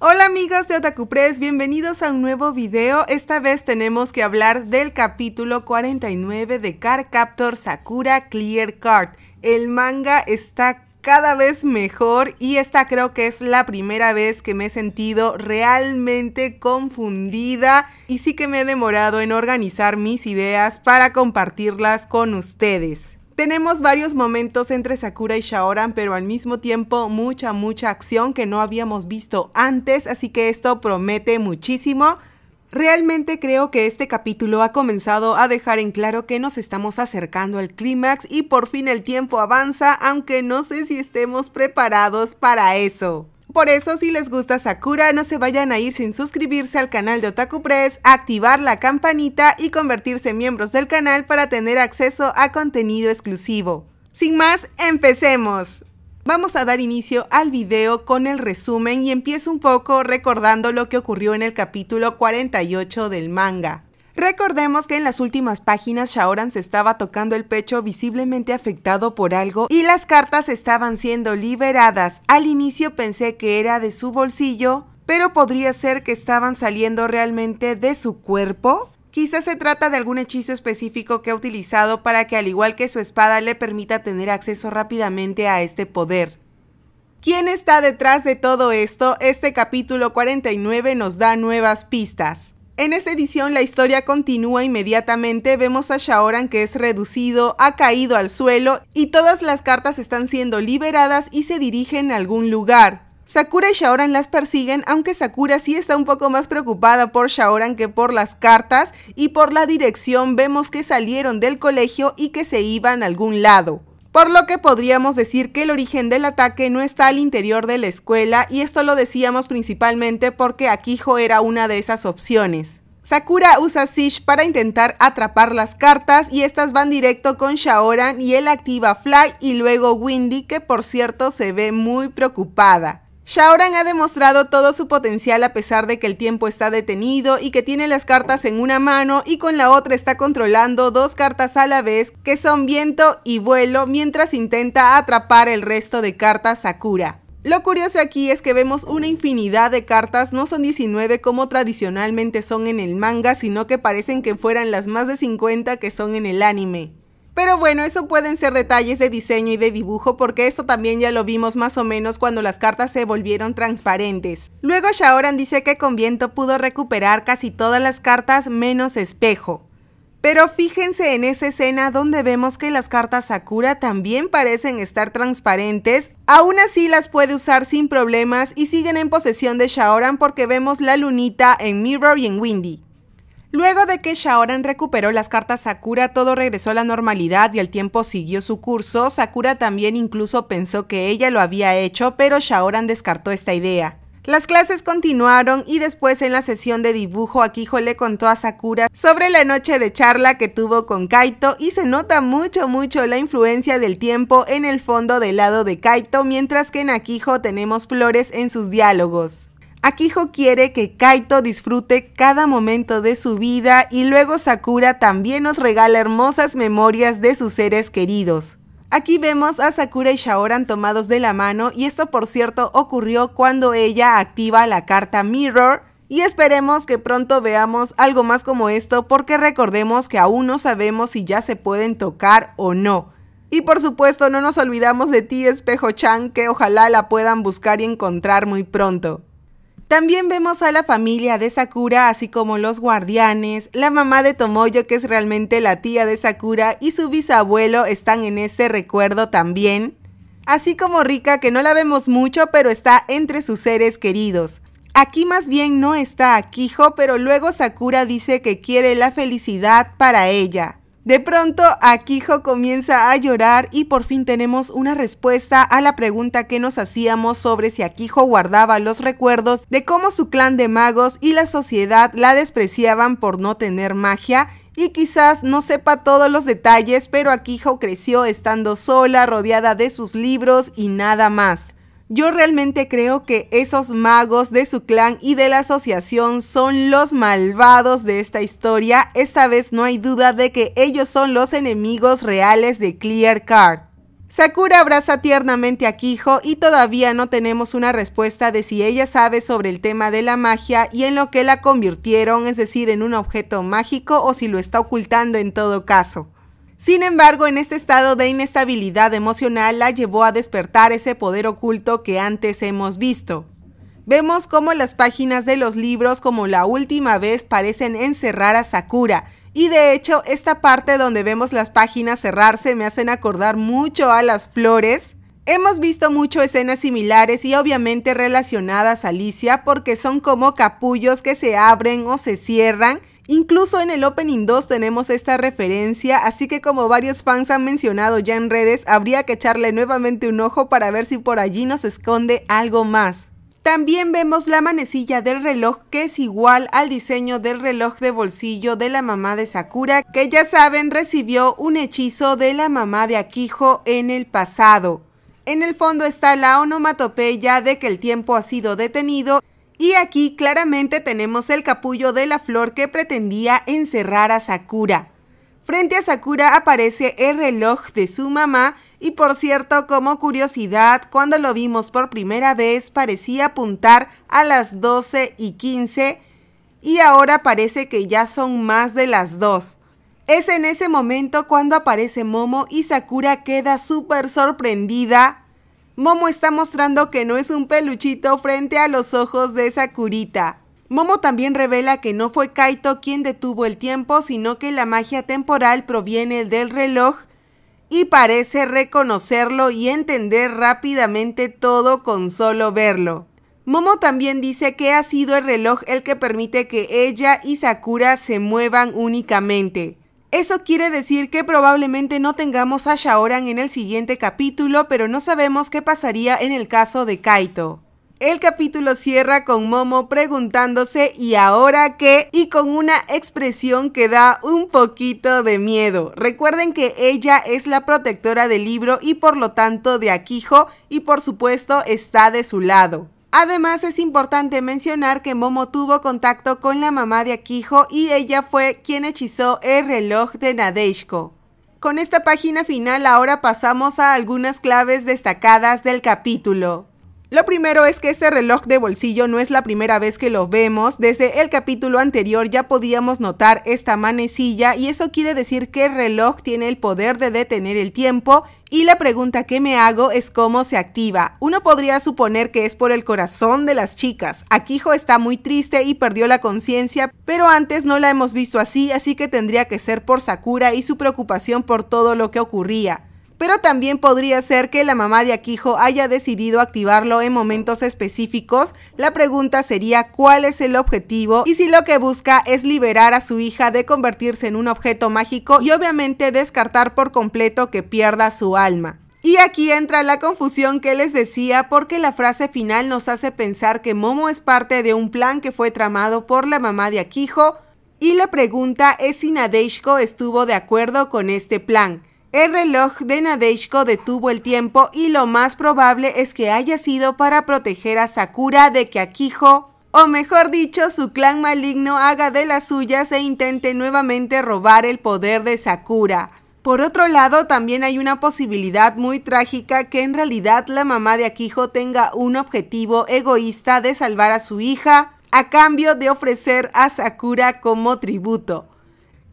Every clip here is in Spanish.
Hola amigos de Otaku Press, bienvenidos a un nuevo video. Esta vez tenemos que hablar del capítulo 49 de Car Captor Sakura Clear Card. El manga está cada vez mejor y esta creo que es la primera vez que me he sentido realmente confundida y sí que me he demorado en organizar mis ideas para compartirlas con ustedes. Tenemos varios momentos entre Sakura y Shaoran, pero al mismo tiempo mucha, mucha acción que no habíamos visto antes, así que esto promete muchísimo. Realmente creo que este capítulo ha comenzado a dejar en claro que nos estamos acercando al clímax y por fin el tiempo avanza, aunque no sé si estemos preparados para eso. Por eso, si les gusta Sakura, no se vayan a ir sin suscribirse al canal de Otaku Press, activar la campanita y convertirse en miembros del canal para tener acceso a contenido exclusivo. Sin más, empecemos. Vamos a dar inicio al video con el resumen y empiezo un poco recordando lo que ocurrió en el capítulo 48 del manga. Recordemos que en las últimas páginas Shaoran se estaba tocando el pecho visiblemente afectado por algo y las cartas estaban siendo liberadas. Al inicio pensé que era de su bolsillo, pero podría ser que estaban saliendo realmente de su cuerpo. Quizás se trata de algún hechizo específico que ha utilizado para que al igual que su espada le permita tener acceso rápidamente a este poder. ¿Quién está detrás de todo esto? Este capítulo 49 nos da nuevas pistas. En esta edición la historia continúa inmediatamente, vemos a Shaoran que es reducido, ha caído al suelo y todas las cartas están siendo liberadas y se dirigen a algún lugar. Sakura y Shaoran las persiguen, aunque Sakura sí está un poco más preocupada por Shaoran que por las cartas y por la dirección vemos que salieron del colegio y que se iban a algún lado por lo que podríamos decir que el origen del ataque no está al interior de la escuela y esto lo decíamos principalmente porque Akijo era una de esas opciones. Sakura usa Sish para intentar atrapar las cartas y estas van directo con Shaoran y él activa Fly y luego Windy que por cierto se ve muy preocupada. Shaoran ha demostrado todo su potencial a pesar de que el tiempo está detenido y que tiene las cartas en una mano y con la otra está controlando dos cartas a la vez que son viento y vuelo mientras intenta atrapar el resto de cartas Sakura. Lo curioso aquí es que vemos una infinidad de cartas, no son 19 como tradicionalmente son en el manga, sino que parecen que fueran las más de 50 que son en el anime. Pero bueno, eso pueden ser detalles de diseño y de dibujo porque eso también ya lo vimos más o menos cuando las cartas se volvieron transparentes. Luego Shaoran dice que con viento pudo recuperar casi todas las cartas menos espejo. Pero fíjense en esta escena donde vemos que las cartas Sakura también parecen estar transparentes, aún así las puede usar sin problemas y siguen en posesión de Shaoran porque vemos la lunita en Mirror y en Windy. Luego de que Shaoran recuperó las cartas Sakura, todo regresó a la normalidad y el tiempo siguió su curso. Sakura también incluso pensó que ella lo había hecho, pero Shaoran descartó esta idea. Las clases continuaron y después en la sesión de dibujo Akiho le contó a Sakura sobre la noche de charla que tuvo con Kaito y se nota mucho mucho la influencia del tiempo en el fondo del lado de Kaito mientras que en Akiho tenemos flores en sus diálogos. Akiho quiere que Kaito disfrute cada momento de su vida y luego Sakura también nos regala hermosas memorias de sus seres queridos. Aquí vemos a Sakura y Shaoran tomados de la mano y esto por cierto ocurrió cuando ella activa la carta Mirror y esperemos que pronto veamos algo más como esto porque recordemos que aún no sabemos si ya se pueden tocar o no. Y por supuesto no nos olvidamos de ti, Espejo Chan, que ojalá la puedan buscar y encontrar muy pronto. También vemos a la familia de Sakura, así como los guardianes, la mamá de Tomoyo, que es realmente la tía de Sakura, y su bisabuelo están en este recuerdo también. Así como Rika, que no la vemos mucho, pero está entre sus seres queridos. Aquí más bien no está Akijo, pero luego Sakura dice que quiere la felicidad para ella. De pronto, Akijo comienza a llorar y por fin tenemos una respuesta a la pregunta que nos hacíamos sobre si Akijo guardaba los recuerdos de cómo su clan de magos y la sociedad la despreciaban por no tener magia y quizás no sepa todos los detalles, pero Akijo creció estando sola, rodeada de sus libros y nada más. Yo realmente creo que esos magos de su clan y de la asociación son los malvados de esta historia. Esta vez no hay duda de que ellos son los enemigos reales de Clear Card. Sakura abraza tiernamente a Kijo y todavía no tenemos una respuesta de si ella sabe sobre el tema de la magia y en lo que la convirtieron, es decir, en un objeto mágico o si lo está ocultando en todo caso. Sin embargo, en este estado de inestabilidad emocional la llevó a despertar ese poder oculto que antes hemos visto. Vemos cómo las páginas de los libros como la última vez parecen encerrar a Sakura, y de hecho esta parte donde vemos las páginas cerrarse me hacen acordar mucho a las flores Hemos visto mucho escenas similares y obviamente relacionadas a Alicia porque son como capullos que se abren o se cierran Incluso en el Opening 2 tenemos esta referencia, así que como varios fans han mencionado ya en redes, habría que echarle nuevamente un ojo para ver si por allí nos esconde algo más. También vemos la manecilla del reloj que es igual al diseño del reloj de bolsillo de la mamá de Sakura, que ya saben recibió un hechizo de la mamá de Akijo en el pasado. En el fondo está la onomatopeya de que el tiempo ha sido detenido y aquí claramente tenemos el capullo de la flor que pretendía encerrar a Sakura. Frente a Sakura aparece el reloj de su mamá y por cierto, como curiosidad, cuando lo vimos por primera vez parecía apuntar a las 12 y 15 y ahora parece que ya son más de las 2. Es en ese momento cuando aparece Momo y Sakura queda súper sorprendida Momo está mostrando que no es un peluchito frente a los ojos de Sakurita. Momo también revela que no fue Kaito quien detuvo el tiempo, sino que la magia temporal proviene del reloj y parece reconocerlo y entender rápidamente todo con solo verlo. Momo también dice que ha sido el reloj el que permite que ella y Sakura se muevan únicamente. Eso quiere decir que probablemente no tengamos a Shaoran en el siguiente capítulo, pero no sabemos qué pasaría en el caso de Kaito. El capítulo cierra con Momo preguntándose ¿y ahora qué? y con una expresión que da un poquito de miedo. Recuerden que ella es la protectora del libro y por lo tanto de Akijo y por supuesto está de su lado. Además, es importante mencionar que Momo tuvo contacto con la mamá de Akiho y ella fue quien hechizó el reloj de Nadeshko. Con esta página final ahora pasamos a algunas claves destacadas del capítulo. Lo primero es que este reloj de bolsillo no es la primera vez que lo vemos, desde el capítulo anterior ya podíamos notar esta manecilla y eso quiere decir que el reloj tiene el poder de detener el tiempo y la pregunta que me hago es cómo se activa. Uno podría suponer que es por el corazón de las chicas. Akijo está muy triste y perdió la conciencia, pero antes no la hemos visto así, así que tendría que ser por Sakura y su preocupación por todo lo que ocurría pero también podría ser que la mamá de Akijo haya decidido activarlo en momentos específicos. La pregunta sería cuál es el objetivo y si lo que busca es liberar a su hija de convertirse en un objeto mágico y obviamente descartar por completo que pierda su alma. Y aquí entra la confusión que les decía porque la frase final nos hace pensar que Momo es parte de un plan que fue tramado por la mamá de Akijo y la pregunta es si Nadeshko estuvo de acuerdo con este plan. El reloj de Nadeshko detuvo el tiempo y lo más probable es que haya sido para proteger a Sakura de que Akiho o mejor dicho, su clan maligno haga de las suyas e intente nuevamente robar el poder de Sakura. Por otro lado, también hay una posibilidad muy trágica que en realidad la mamá de Akiho tenga un objetivo egoísta de salvar a su hija a cambio de ofrecer a Sakura como tributo.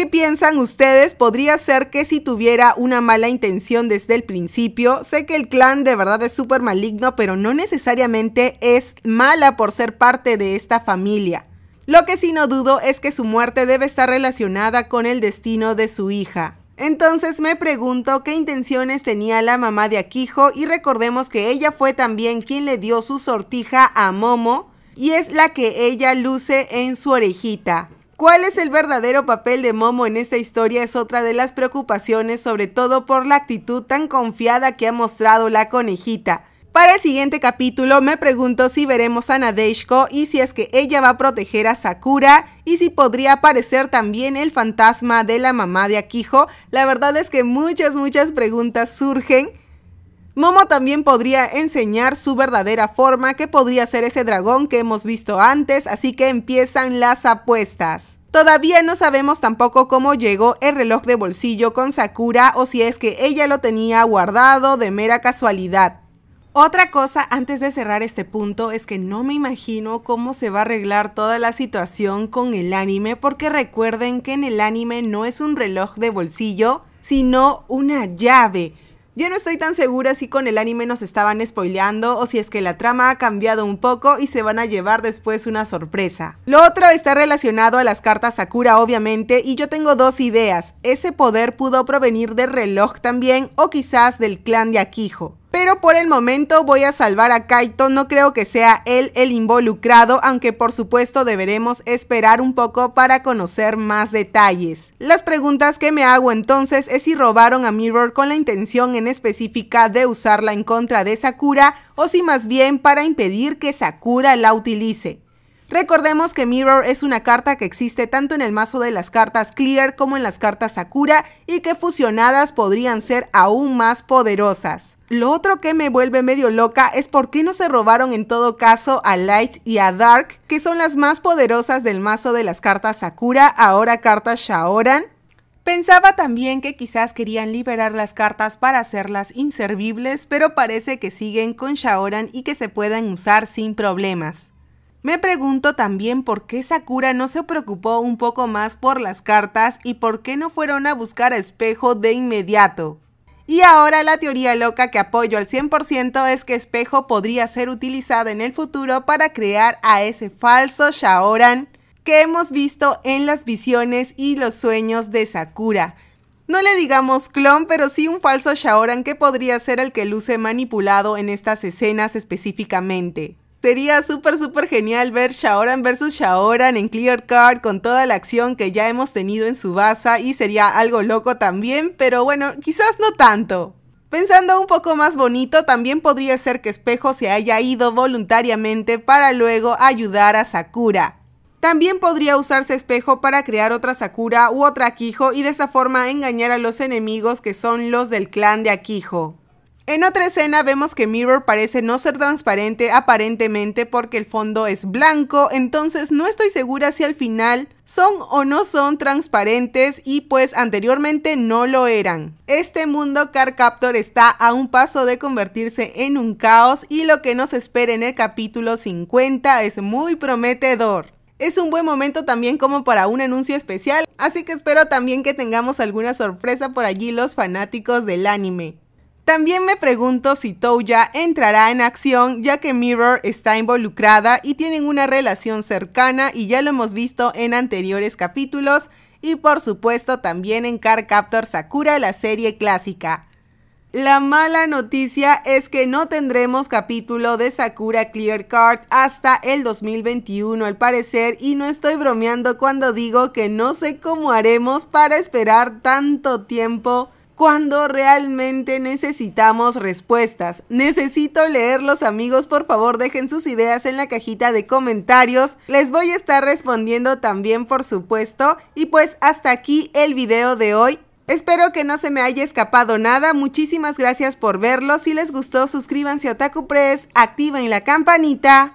¿Qué piensan ustedes? Podría ser que si tuviera una mala intención desde el principio, sé que el clan de verdad es súper maligno, pero no necesariamente es mala por ser parte de esta familia. Lo que sí no dudo es que su muerte debe estar relacionada con el destino de su hija. Entonces me pregunto qué intenciones tenía la mamá de Aquijo y recordemos que ella fue también quien le dio su sortija a Momo y es la que ella luce en su orejita. ¿Cuál es el verdadero papel de Momo en esta historia? Es otra de las preocupaciones, sobre todo por la actitud tan confiada que ha mostrado la conejita. Para el siguiente capítulo me pregunto si veremos a Nadeshko y si es que ella va a proteger a Sakura y si podría aparecer también el fantasma de la mamá de Akiho. La verdad es que muchas, muchas preguntas surgen Momo también podría enseñar su verdadera forma, que podría ser ese dragón que hemos visto antes, así que empiezan las apuestas. Todavía no sabemos tampoco cómo llegó el reloj de bolsillo con Sakura o si es que ella lo tenía guardado de mera casualidad. Otra cosa antes de cerrar este punto es que no me imagino cómo se va a arreglar toda la situación con el anime porque recuerden que en el anime no es un reloj de bolsillo, sino una llave yo no estoy tan segura si con el anime nos estaban spoileando o si es que la trama ha cambiado un poco y se van a llevar después una sorpresa. Lo otro está relacionado a las cartas Sakura obviamente y yo tengo dos ideas. Ese poder pudo provenir del reloj también o quizás del clan de Akijo. Pero por el momento voy a salvar a Kaito, no creo que sea él el involucrado, aunque por supuesto deberemos esperar un poco para conocer más detalles. Las preguntas que me hago entonces es si robaron a Mirror con la intención en específica de usarla en contra de Sakura o si más bien para impedir que Sakura la utilice. Recordemos que Mirror es una carta que existe tanto en el mazo de las cartas Clear como en las cartas Sakura y que fusionadas podrían ser aún más poderosas. Lo otro que me vuelve medio loca es por qué no se robaron en todo caso a Light y a Dark, que son las más poderosas del mazo de las cartas Sakura, ahora cartas Shaoran. Pensaba también que quizás querían liberar las cartas para hacerlas inservibles, pero parece que siguen con Shaoran y que se pueden usar sin problemas. Me pregunto también por qué Sakura no se preocupó un poco más por las cartas y por qué no fueron a buscar a Espejo de inmediato. Y ahora la teoría loca que apoyo al 100% es que Espejo podría ser utilizado en el futuro para crear a ese falso Shaoran que hemos visto en las visiones y los sueños de Sakura. No le digamos clon, pero sí un falso Shaoran que podría ser el que luce manipulado en estas escenas específicamente. Sería súper, súper genial ver Shaoran versus Shaoran en Clear Card con toda la acción que ya hemos tenido en su base y sería algo loco también, pero bueno, quizás no tanto. Pensando un poco más bonito, también podría ser que Espejo se haya ido voluntariamente para luego ayudar a Sakura. También podría usarse espejo para crear otra Sakura u otra Akiho y de esa forma engañar a los enemigos que son los del clan de Akiho. En otra escena vemos que Mirror parece no ser transparente aparentemente porque el fondo es blanco, entonces no estoy segura si al final son o no son transparentes y pues anteriormente no lo eran. Este mundo Car Captor está a un paso de convertirse en un caos y lo que nos espera en el capítulo 50 es muy prometedor. Es un buen momento también como para un anuncio especial, así que espero también que tengamos alguna sorpresa por allí los fanáticos del anime. También me pregunto si Touya entrará en acción ya que Mirror está involucrada y tienen una relación cercana y ya lo hemos visto en anteriores capítulos y por supuesto también en Car Captor Sakura la serie clásica. La mala noticia es que no tendremos capítulo de Sakura Clear Card hasta el 2021 al parecer y no estoy bromeando cuando digo que no sé cómo haremos para esperar tanto tiempo cuando realmente necesitamos respuestas. Necesito leerlos amigos, por favor dejen sus ideas en la cajita de comentarios. Les voy a estar respondiendo también por supuesto. Y pues hasta aquí el video de hoy. Espero que no se me haya escapado nada. Muchísimas gracias por verlo. Si les gustó, suscríbanse a Otaku Press, activen la campanita